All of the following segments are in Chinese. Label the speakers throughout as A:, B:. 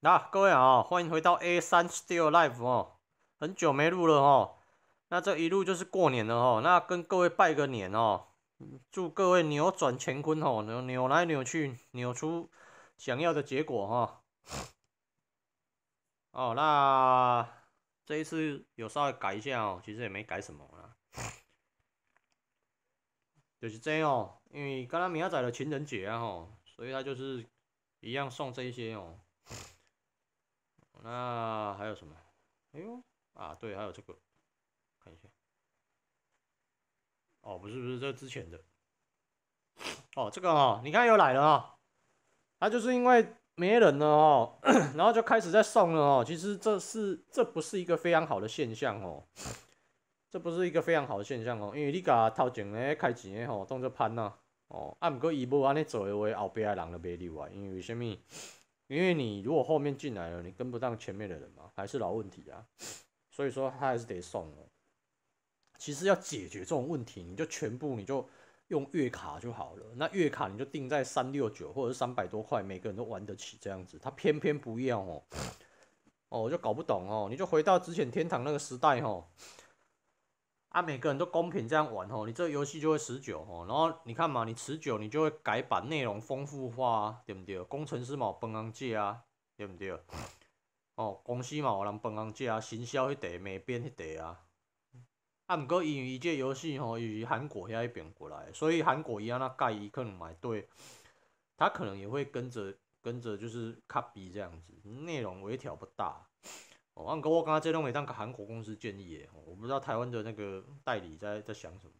A: 那各位啊，欢迎回到 A 三 Still Life 哦，很久没录了哦。那这一路就是过年了哦。那跟各位拜个年哦，祝各位扭转乾坤哦，扭来扭去扭出想要的结果哈。哦，那这一次有稍微改一下哦，其实也没改什么啦，就是这样哦，因为刚刚明仔的情人节啊吼，所以他就是一样送这些哦。啊，还有什么？哎呦，啊，对，还有这个，看一下。哦，不是，不是，这之前的。哦，这个哦，你看又来了哦，他就是因为没人了哦，然后就开始在送了哦。其实这是这不是一个非常好的现象哦。这不是一个非常好的现象哦，因为你个头前咧开钱哦，动作潘呐哦。啊，不过伊无安尼做的话，后边的人就袂例外，因为为虾米？因为你如果后面进来了，你跟不上前面的人嘛，还是老问题啊，所以说他还是得送哦。其实要解决这种问题，你就全部你就用月卡就好了。那月卡你就定在三六九或者三百多块，每个人都玩得起这样子，他偏偏不要哦，哦我就搞不懂哦，你就回到之前天堂那个时代吼。啊，每个人都公平这样玩吼，你这个游戏就会持久吼。然后你看嘛，你持久你就会改版，内容丰富化，对不对？工程师嘛，帮人借啊，对不对？哦，公司嘛，有人帮人借啊，行销迄块、美编迄块啊。啊，毋过因为伊这游戏吼，有伊韩国遐一边过来，所以韩国伊安那盖伊可能买对，他可能也会跟着跟着就是卡币这样子，内容微调不大。哦，按哥我刚才接了一张个韩国公司建议耶，我不知道台湾的那个代理在在想什么。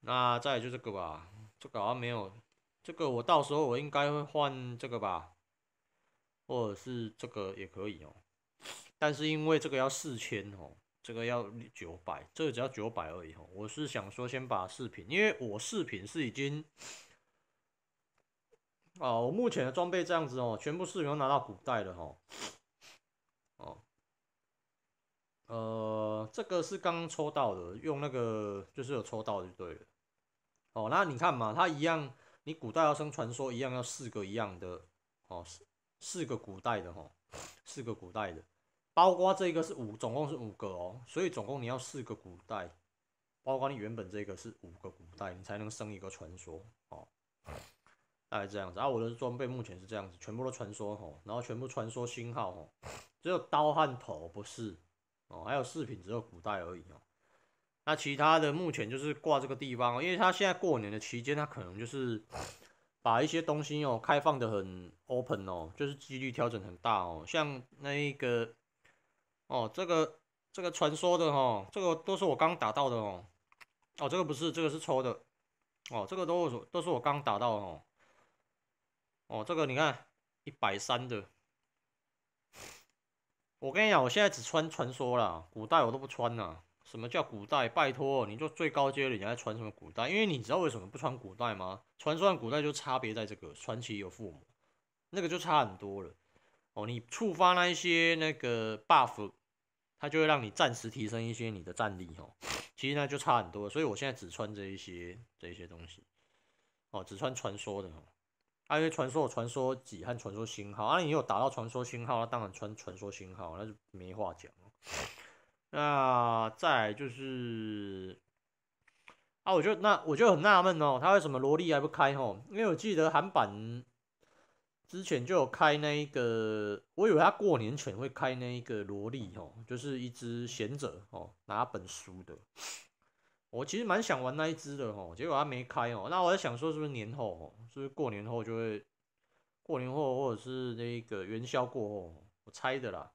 A: 那再就这个吧，这个好像没有，这个我到时候我应该会换这个吧，或者是这个也可以哦。但是因为这个要四千哦，这个要九百，这个只要九百而已哦。我是想说先把视频，因为我视频是已经，啊，我目前的装备这样子哦，全部视频都拿到古代了哦。哦，呃，这个是刚刚抽到的，用那个就是有抽到就对了。哦，那你看嘛，它一样，你古代要生传说一样要四个一样的哦，四四个古代的哈，四个古代的，包括这个是五，总共是五个哦，所以总共你要四个古代，包括你原本这个是五个古代，你才能生一个传说哦。大概这样子，然后我的装备目前是这样子，全部都传说哦，然后全部传说星号哦。只有刀和头不是哦，还有饰品，只有古代而已哦。那其他的目前就是挂这个地方因为它现在过年的期间，它可能就是把一些东西哦开放的很 open 哦，就是几率调整很大哦。像那一个哦，这个这个传说的哦，这个都是我刚打到的哦。哦，这个不是，这个是抽的。哦，这个都是都是我刚打到哦。哦，这个你看一百三的。我跟你讲，我现在只穿传说啦，古代我都不穿啦。什么叫古代？拜托，你就最高阶的人还穿什么古代？因为你知道为什么不穿古代吗？传说和古代就差别在这个传奇有父母，那个就差很多了。哦，你触发那一些那个 buff，它就会让你暂时提升一些你的战力哦。其实呢，就差很多。所以我现在只穿这一些这些东西，哦，只穿传说的哦。因为传说，传说几和传说星号啊？你有打到传说星号，那当然传传说星号，那就没话讲。那再就是啊，我就那我就很纳闷哦，他为什么萝莉还不开吼？因为我记得韩版之前就有开那一个，我以为他过年前会开那一个萝莉吼，就是一只贤者哦，拿本书的。我其实蛮想玩那一只的哦，结果它没开哦。那我在想说，是不是年后？是不是过年后就会？过年后，或者是那个元宵过后，我猜的啦，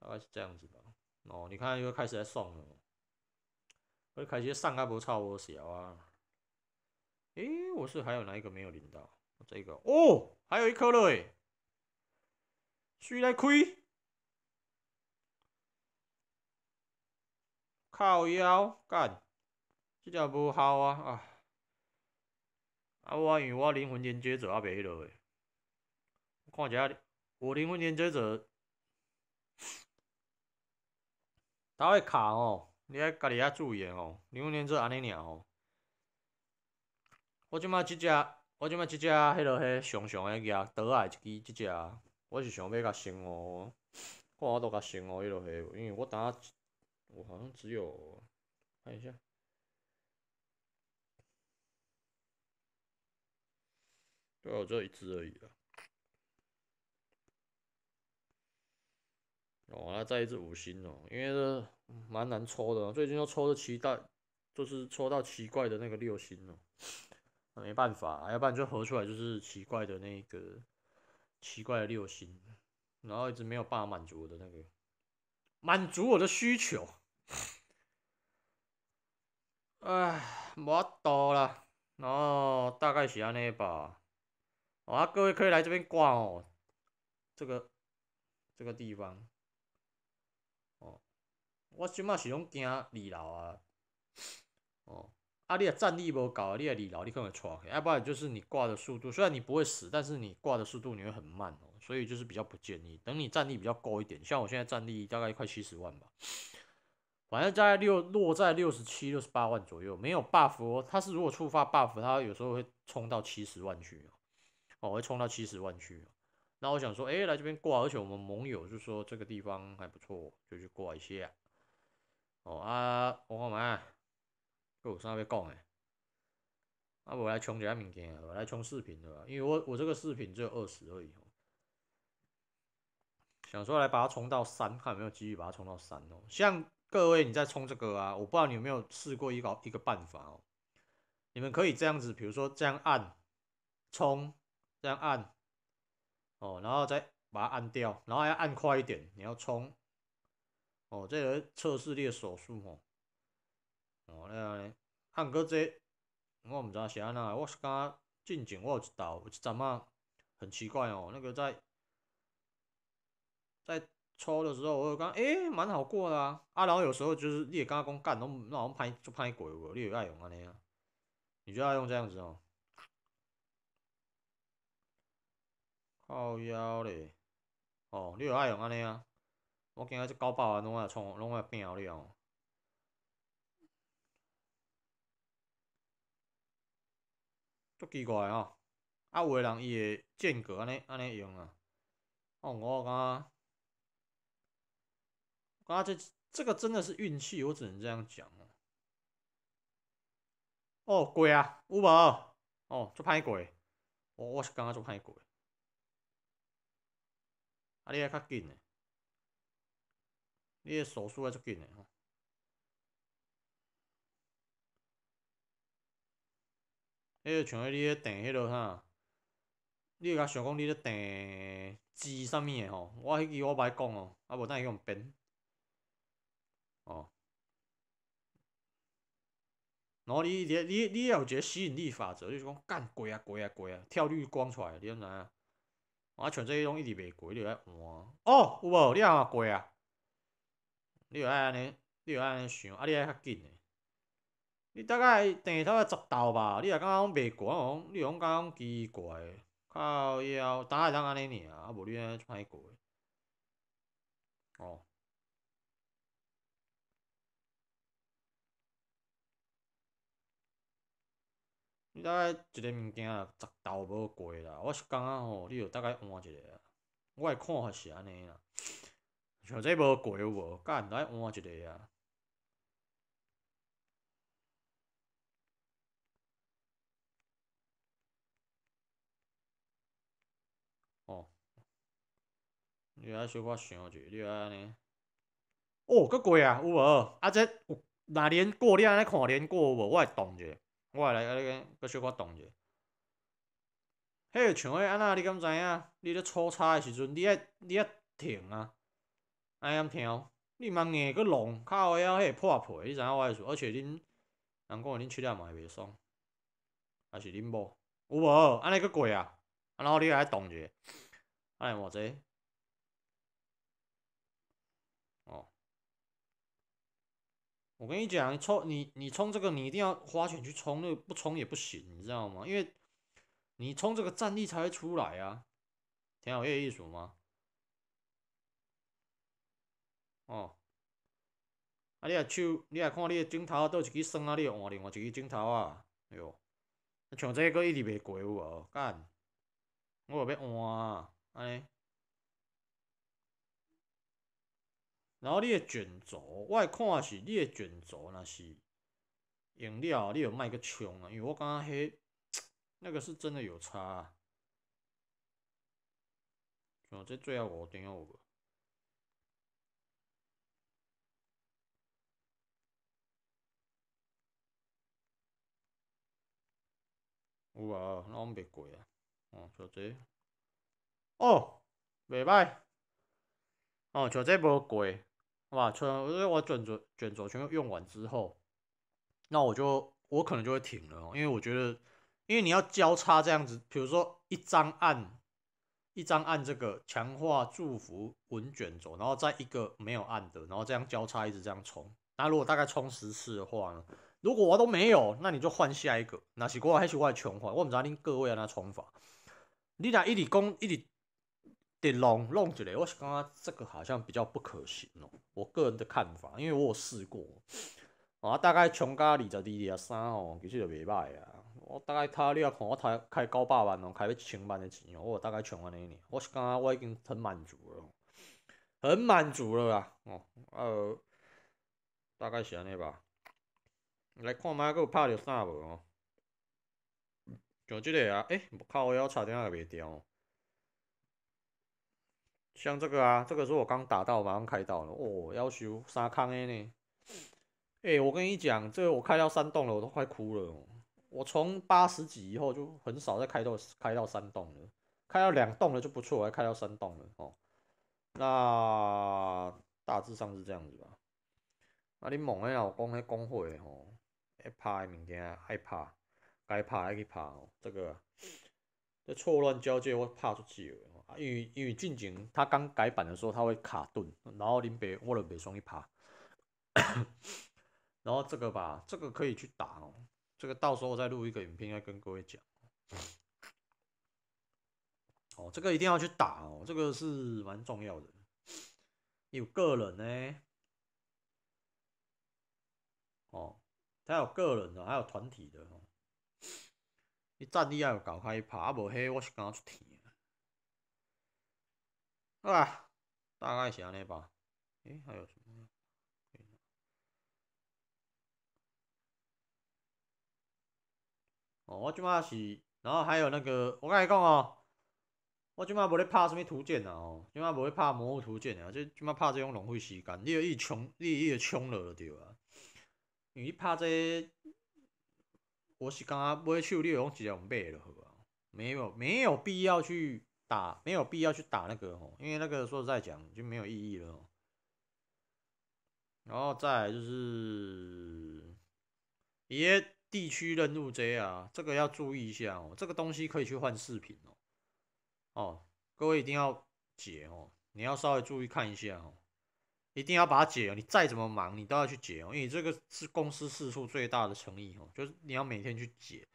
A: 大概是这样子吧。哦，你看又开始在送了，我且开始上开不差我小啊。哎，我是还有哪一个没有领到？这个哦，还有一颗了哎，来亏。靠妖干，即只无效啊！啊，啊，我因为我灵魂连接者也袂迄落个，看一下，无灵魂连接者，倒会卡吼，你爱家己爱注意个吼，灵魂连接安尼尔吼。我即马即只，我即马即只迄落迄上上诶举倒来一支，即只我是想要甲升哦，看我都甲升哦迄落个，因为我呾。我好像只有看一下，对，我只有一只而已了。哦，啊，再一只五星哦，因为这蛮难抽的，最近又抽的奇大，就是抽到奇怪的那个六星哦，没办法，要不然就合出来就是奇怪的那个奇怪的六星，然后一直没有办法满足我的那个，满足我的需求。唉，无法度啦，然后大概是安尼吧。啊，各位可以来这边逛哦，这个这个地方。哦，我即马是拢惊二楼啊。哦，啊，你个战力无够，你个二楼你可能出去，要不然就是你挂的速度。虽然你不会死，但是你挂的速度你会很慢哦，所以就是比较不建议。等你战力比较高一点，像我现在战力大概快七十万吧。反正在六落在六十七、六十八万左右，没有 buff。它是如果触发 buff，它有时候会冲到七十万去，哦，会冲到七十万去。那我想说，哎，来这边挂，而且我们盟友就说这个地方还不错，就去挂一下。哦啊，我看麦，我上边讲的？啊，我来充一下物件，来充视频的，因为我我这个视频只有二十而已。想说来把它冲到三，看有没有机遇把它冲到三哦。像各位，你在冲这个啊？我不知道你有没有试过一个一个办法哦。你们可以这样子，比如说这样按冲，这样按哦，然后再把它按掉，然后要按快一点，你要冲哦。这个测试你的手速哦。哦，那安呢，汉哥，这我唔知啥安怎，我是感觉之前我有一道有一阵仔很奇怪哦，那个在在。抽的时候，我有讲，诶蛮好过啦。啊，然后有时候就是，你也觉讲干拢，拢拢歹，足歹过无？你有爱用安尼啊？你就爱用这样子哦。靠腰嘞，哦，你着爱用安尼啊？我惊即狗包啊，拢爱创，拢爱拼了哦。足奇怪吼，啊有诶人伊会间隔安尼安尼用啊。哦，我感觉。啊，这这个真的是运气，我只能这样讲哦。哦，贵啊，有无？哦，遮歹贵，我我是感觉遮歹贵。啊，你遐较紧个，你的手速也足紧个吼。迄个像迄你个点迄落哈，你甲想讲你咧点鸡啥物诶吼，我迄支我歹讲哦，啊无等伊去互哦，然后你你你你有一个吸引力法则，就是讲，干鬼啊鬼啊鬼啊，跳绿光出来，你知影？我全做迄种一直袂鬼，你爱换。哦，有无？你也嘛过啊？你着爱安尼，你着爱安尼想，啊你爱较紧个。你大概定头来十道吧，你也感觉讲袂过，我讲你讲感觉讲奇怪。靠妖，呾会当安尼尔，啊无你爱呾否过。哦。呾一个物件十道无过啦，我是感觉吼，你着大概换一个啊。我诶看法是安尼啦，像这无过有无，佮来换一个啊。哦，你爱小可想者，你爱安尼。哦，佫过啊，有无？啊，这若连过，你安尼看连过无？我会动者。我来来，佮你佮小可动者。个像迄安怎？你敢知影？你伫初炒的时阵，你爱你爱停啊。安尼听，你茫硬佮弄，较后险，迄会破皮，你知影我意思？而且恁，人讲恁手了嘛会袂爽。抑是恁无？有无？安尼佮过啊？然后你来动者，安尼偌济？我跟你讲，冲你你充这个，你一定要花钱去充，那个不充也不行，你知道吗？因为你充这个战力才会出来啊，挺有迄个意思吗？哦，啊你啊手你啊看你的镜头倒一支酸啊，你换另外一支镜头啊，哎哟，像这个一直袂过有无？干，我要换啊，安尼。然后你个卷轴，我个看是你个卷轴，若是用料，你有卖个长啊？因为我感觉迄 那个是真个有差啊。哦，这最后五张有无？有啊，那我袂过啊。哦，就这。哦，袂歹。哦，就这无过。我因为我卷轴卷轴全部用完之后，那我就我可能就会停了，因为我觉得，因为你要交叉这样子，比如说一张按一张按这个强化祝福稳卷轴，然后再一个没有按的，然后这样交叉一直这样冲，那如果大概冲十次的话呢，如果我都没有，那你就换下一个，拿起我还是怪穷话，我不知道你各位要那冲法，你俩一直攻一直。跌弄弄一个，我是感觉这个好像比较不可行咯。我个人的看法，因为我有试过，啊，大概穷家二十二二三吼，其实就袂歹啊。我大概他，你要看，我开开九百万咯，开要一千万的钱哦，我大概穿安尼呢。我是感觉我已经很满足了，很满足了啦，吼啊，大概是安尼吧。来看觅啊，有拍着啥无哦？像即个啊，哎，靠，我犹差点也袂牢。像这个啊，这个是我刚打到，马上开到了哦，要求三坑的呢。哎，我跟你讲，这个我开到三栋了，我都快哭了。我从八十几以后就很少再开到开到三栋了，开到两栋了就不错，还开到三栋了哦。那大致上是这样子吧。啊，你猛迄老我讲迄工会吼，怕拍的物件爱拍，该拍爱去拍哦。这个这错乱交界，我拍出少。因为因为进前他刚改版的时候，他会卡顿，然后林北我就没上一趴，然后这个吧，这个可以去打哦，这个到时候再录一个影片再跟各位讲。哦，这个一定要去打哦，这个是蛮重要的。有个人呢，哦，他有个人的，还有团体的。哦。你战力要有搞开趴，啊无迄我是敢出天。啊，大概遮个吧。诶，还有什么？哦，我即马是，然后还有那个，我甲你讲哦，我即马无咧拍什物图鉴啊，哦，即马无咧拍魔物图鉴啊，即即马拍即种浪费时间，你一充，你一充落就对啊。因为拍这，我是感觉买手你拢直接买就好啊，没有没有必要去。打没有必要去打那个哦，因为那个说实在讲就没有意义了。然后再就是，一些地区任务这啊，这个要注意一下哦。这个东西可以去换饰品哦。哦，各位一定要解哦，你要稍微注意看一下哦，一定要把它解哦。你再怎么忙，你都要去解哦，因为这个是公司事务最大的诚意哦，就是你要每天去解。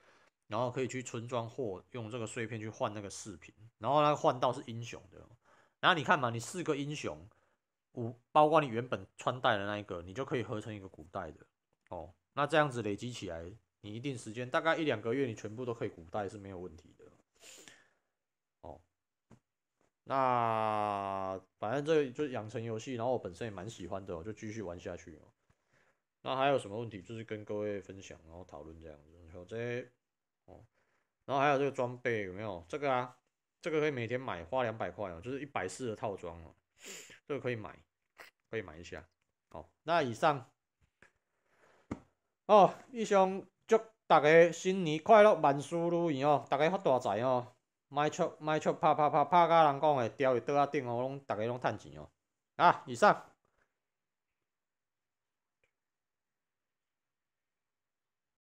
A: 然后可以去村庄或用这个碎片去换那个饰品，然后呢换到是英雄的。然后你看嘛，你四个英雄，五包括你原本穿戴的那一个，你就可以合成一个古代的哦。那这样子累积起来，你一定时间大概一两个月，你全部都可以古代是没有问题的哦。那反正这就养成游戏，然后我本身也蛮喜欢的，我就继续玩下去。那还有什么问题，就是跟各位分享，然后讨论这样子，然后些。哦，然后还有这个装备有没有？这个啊，这个可以每天买，花两百块哦，就是一百四的套装哦，这个可以买，可以买一下。好，那以上，哦，以上祝大家新年快乐，万事如意哦，大家发大财哦，卖出卖出，啪啪啪，啪甲人讲的吊的桌啊顶哦，拢大家拢赚钱哦。啊，以上。